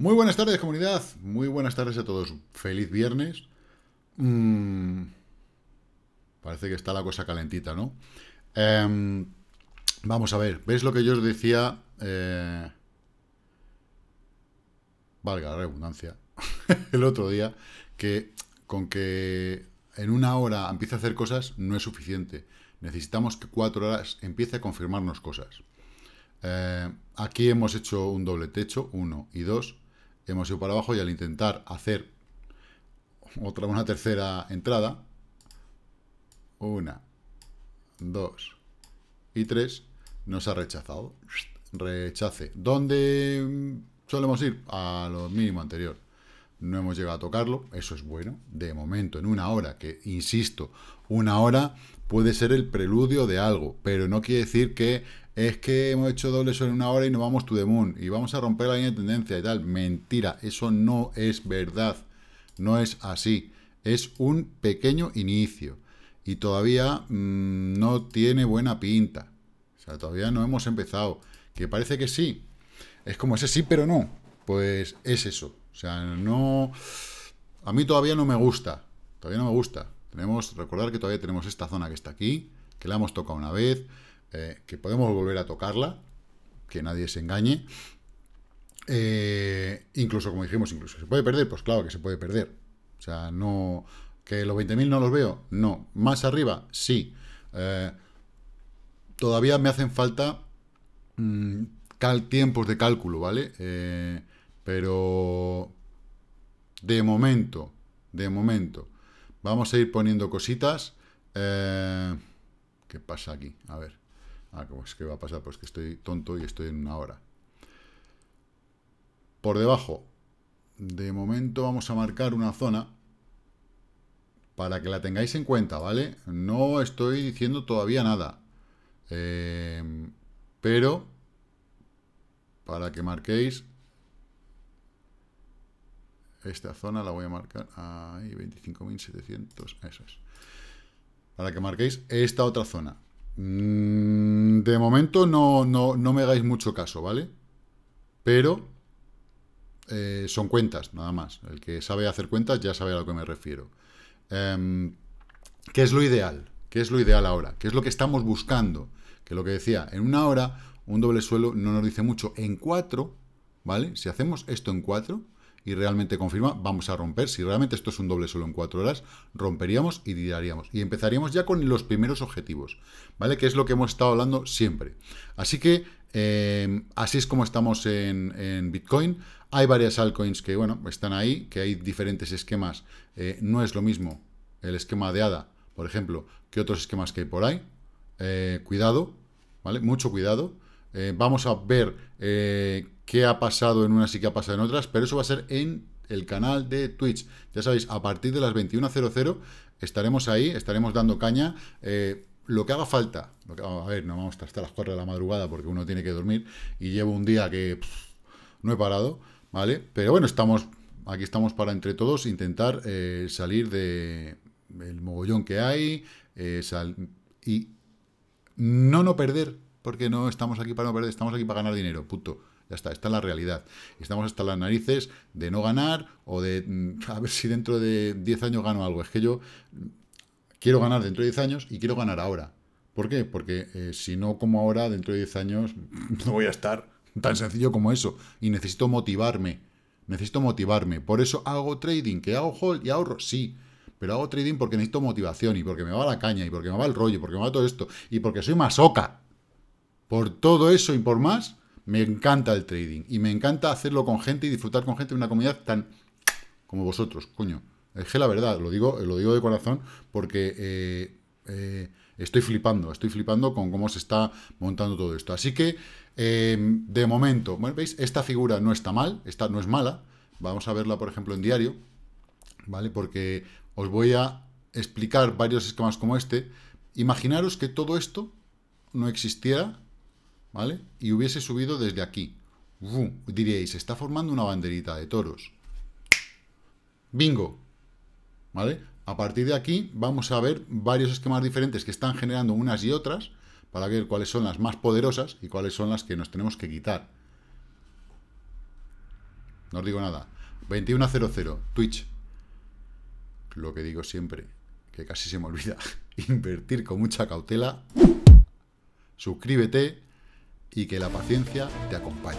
Muy buenas tardes, comunidad. Muy buenas tardes a todos. Feliz viernes. Mm, parece que está la cosa calentita, ¿no? Em, vamos a ver. ¿Veis lo que yo os decía? Eh, valga la redundancia. el otro día. Que con que en una hora empiece a hacer cosas no es suficiente. Necesitamos que cuatro horas empiece a confirmarnos cosas. Eh, aquí hemos hecho un doble techo, uno y dos hemos ido para abajo y al intentar hacer otra, una tercera entrada, una, dos y tres, nos ha rechazado. Rechace. ¿Dónde solemos ir? A lo mínimo anterior no hemos llegado a tocarlo, eso es bueno, de momento, en una hora, que insisto, una hora puede ser el preludio de algo, pero no quiere decir que es que hemos hecho doble en una hora y nos vamos to the moon y vamos a romper la línea de tendencia y tal. Mentira, eso no es verdad, no es así, es un pequeño inicio y todavía mm, no tiene buena pinta, o sea, todavía no hemos empezado, que parece que sí, es como ese sí pero no, pues es eso. O sea, no... A mí todavía no me gusta. Todavía no me gusta. Tenemos, recordar que todavía tenemos esta zona que está aquí, que la hemos tocado una vez, eh, que podemos volver a tocarla, que nadie se engañe. Eh, incluso, como dijimos, incluso se puede perder, pues claro que se puede perder. O sea, no... ¿Que los 20.000 no los veo? No. ¿Más arriba? Sí. Eh, todavía me hacen falta mm, tiempos de cálculo, ¿vale? Eh, pero de momento, de momento, vamos a ir poniendo cositas. Eh, ¿Qué pasa aquí? A ver. Ah, es que va a pasar? Pues que estoy tonto y estoy en una hora. Por debajo, de momento vamos a marcar una zona para que la tengáis en cuenta, ¿vale? No estoy diciendo todavía nada. Eh, pero para que marquéis esta zona la voy a marcar ahí, 25.700, eso es. Para que marquéis esta otra zona. Mm, de momento no, me hagáis mucho caso, ¿vale? Pero eh, son cuentas, nada más. El que sabe hacer cuentas ya sabe a lo que me refiero. Em, ¿Qué es lo ideal? ¿Qué es lo ideal ahora? ¿Qué es lo que estamos buscando? Que lo que decía, en una hora un doble suelo no nos dice mucho. En cuatro, ¿vale? Si hacemos esto en cuatro y realmente confirma, vamos a romper. Si realmente esto es un doble suelo en cuatro horas, romperíamos y tiraríamos. Y empezaríamos ya con los primeros objetivos, ¿vale? Que es lo que hemos estado hablando siempre. Así que eh, así es como estamos en, Bitcoin. Hay varias altcoins que, bueno, están ahí, que hay diferentes esquemas. Eh, no es lo mismo el esquema de ADA por ejemplo, ¿qué otros esquemas que hay por ahí? Eh, cuidado, ¿vale? Mucho cuidado. Eh, vamos a ver eh, qué ha pasado en unas y qué ha pasado en otras, pero eso va a ser en el canal de Twitch. Ya sabéis, a partir de las 21.00 estaremos ahí, estaremos dando caña. lo que haga falta, a ver, no vamos hasta las 4 de la madrugada porque uno tiene que dormir y llevo un día que no he parado, ¿vale? Pero bueno, estamos, aquí estamos para entre todos intentar salir de, el mogollón que hay eh, y no no perder, porque no estamos aquí para no perder, estamos aquí para ganar dinero, puto Ya está, está la realidad. Estamos hasta las narices de no ganar o de mm, a ver si dentro de 10 años gano algo. Es que yo quiero ganar dentro de 10 años y quiero ganar ahora. ¿Por qué? Porque eh, si no como ahora, dentro de 10 años no voy a estar tan sencillo como eso. Y necesito motivarme. Necesito motivarme. Por eso hago trading, que hago hold y ahorro, sí pero hago trading porque necesito motivación y porque me va la caña y porque me va el rollo, porque me va todo esto y porque soy masoca. Por todo eso y por más, me encanta el trading y me encanta hacerlo con gente y disfrutar con gente de una comunidad tan como vosotros, coño. Es que la verdad, lo digo, lo digo de corazón porque eh, eh, estoy flipando, estoy flipando con cómo se está montando todo esto. Así que, em, de momento, bueno, veis, esta figura no está mal, esta no es mala. Vamos a verla, por ejemplo, en diario. ¿vale? Porque os voy a explicar varios esquemas como este. Imaginaros que todo esto no existiera, ¿vale? Y hubiese subido desde aquí. diríais, está formando una banderita de toros. Bingo, ¿vale? A partir de aquí vamos a ver varios esquemas diferentes que están generando unas y otras para ver cuáles son las más poderosas y cuáles son las que nos tenemos que quitar. No os digo nada. 21.00, Twitch lo que digo siempre, que casi se me olvida, invertir con mucha cautela, suscríbete y que la paciencia te acompañe.